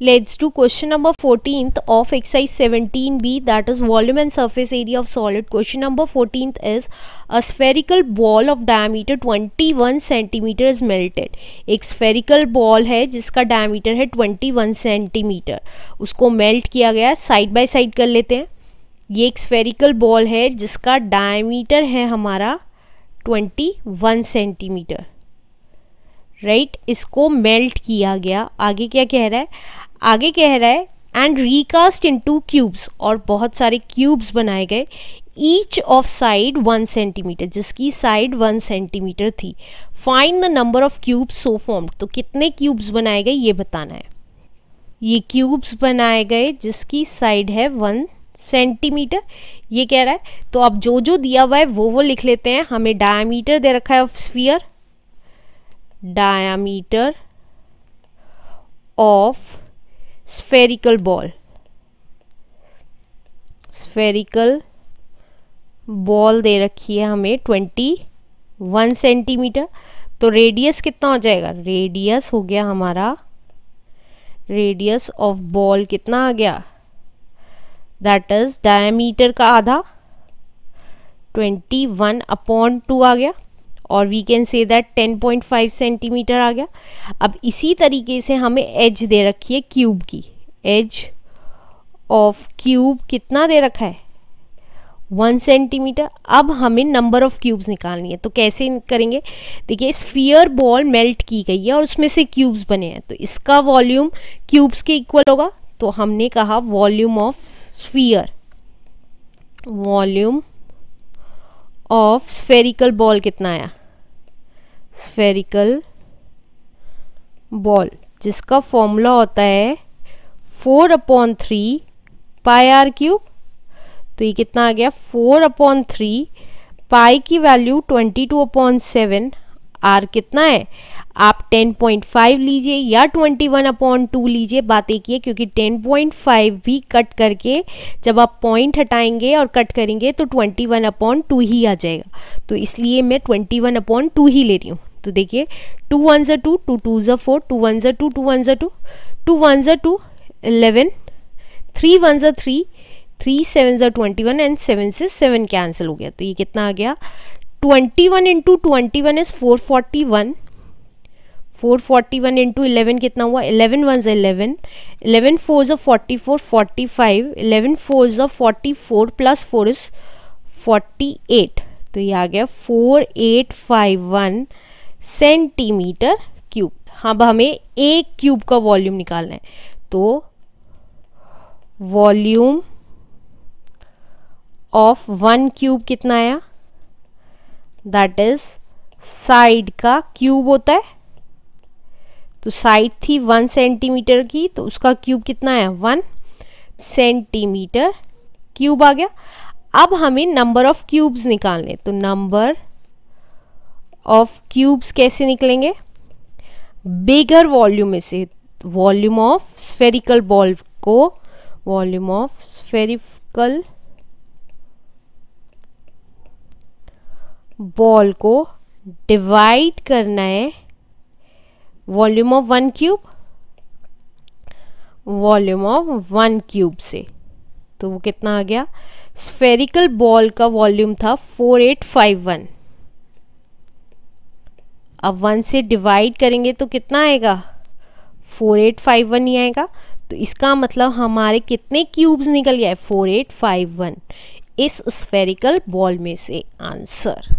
Let's do question number 14th of exercise 17b that is volume and surface area of solid. Question number 14th is a spherical ball of diameter 21 centimeter is melted. एक spherical ball है जिसका diameter है 21 centimeter. उसको melt किया गया side by side कर लेते हैं ये एक spherical ball है जिसका diameter है हमारा 21 सेंटीमीटर राइट right? इसको मेल्ट किया गया आगे क्या कह रहा है आगे कह रहा है and recast into cubes और बहुत सारे क्यूब्स बनाए गए each of side one centimetre जिसकी साइड वन सेंटीमीटर थी find the number of cubes so formed तो कितने क्यूब्स बनाए गए ये बताना है ये क्यूब्स बनाए गए जिसकी साइड है वन सेंटीमीटर ये कह रहा है तो अब जो जो दिया हुआ है वो वो लिख लेते हैं हमें डायामीटर दे रखा है of sphere diameter of spherical ball spherical ball दे रखी है हमें ट्वेंटी वन सेंटीमीटर तो रेडियस कितना हो जाएगा रेडियस हो गया हमारा रेडियस ऑफ बॉल कितना आ गया दैट इज डायमीटर का आधा ट्वेंटी वन अपॉन टू आ गया और we can say that 10.5 centimetre आ गया अब इसी तरीके से हमें एज दे रखी है क्यूब की एज ऑफ क्यूब कितना दे रखा है वन सेंटीमीटर अब हमें नंबर ऑफ क्यूब्स निकालनी है तो कैसे करेंगे देखिए स्फीयर बॉल मेल्ट की गई है और उसमें से क्यूब्स बने हैं तो इसका वॉल्यूम क्यूब्स के इक्वल होगा तो हमने कहा volume of sphere volume of spherical ball कितना आया स्फेरिकल बॉल जिसका फॉर्मूला होता है four upon three pi r cube तो ये कितना आ गया फोर अपॉन थ्री पाई की value twenty two upon seven r कितना है आप टेन पॉइंट फाइव लीजिए या ट्वेंटी वन अपॉन टू लीजिए बात एक ही है क्योंकि फाइव भी कट करके जब आप पॉइंट हटाएंगे और कट करेंगे तो ट्वेंटी वन अपॉन टू ही आ जाएगा तो इसलिए मैं ट्वेंटी वन अपॉन टू ही ले रही हूँ तो देखिए टू वन ज़ा टू टू टू ज़ा फोर टू वन ज़ा टू टू वन ज़ा टू टू वन ज़ा टू इलेवन थ्री वन ज़ा थ्री थ्री सेवन ज़ा ट्वेंटी वन एंड सेवन से सेवन कैंसिल हो गया तो ये कितना आ गया twenty one into twenty one is four forty one four forty one into eleven कितना हुआ इलेवन वन ज़ा इलेवन इलेवन फोर ज़ा forty four forty five eleven four ज़ा forty four plus four is forty eight तो ये आ गया four eight five one centimetre cube हाँ अब हमें एक क्यूब का वॉल्यूम निकालना है तो वॉल्यूम ऑफ वन क्यूब कितना आया दैट इज साइड का क्यूब होता है तो साइड थी वन सेंटीमीटर की तो उसका क्यूब कितना आया वन सेंटीमीटर क्यूब आ गया अब हमें नंबर ऑफ क्यूब्स निकालने तो नंबर ऑफ क्यूब्स कैसे निकलेंगे बिगर वॉल्यूम में से वॉल्यूम ऑफ स्फेरिकल बॉल को वॉल्यूम ऑफ स्फेरिकल बॉल को डिवाइड करना है volume of one cube volume of one cube से तो वो कितना आ गया स्फेरिकल बॉल का वॉल्यूम था फोर एट फाइव वन अब वन से डिवाइड करेंगे तो कितना आएगा फोर एट फाइव वन ही आएगा तो इसका मतलब हमारे कितने क्यूब्स निकल गया है फोर एट फाइव वन इस स्फेरिकल बॉल में से आंसर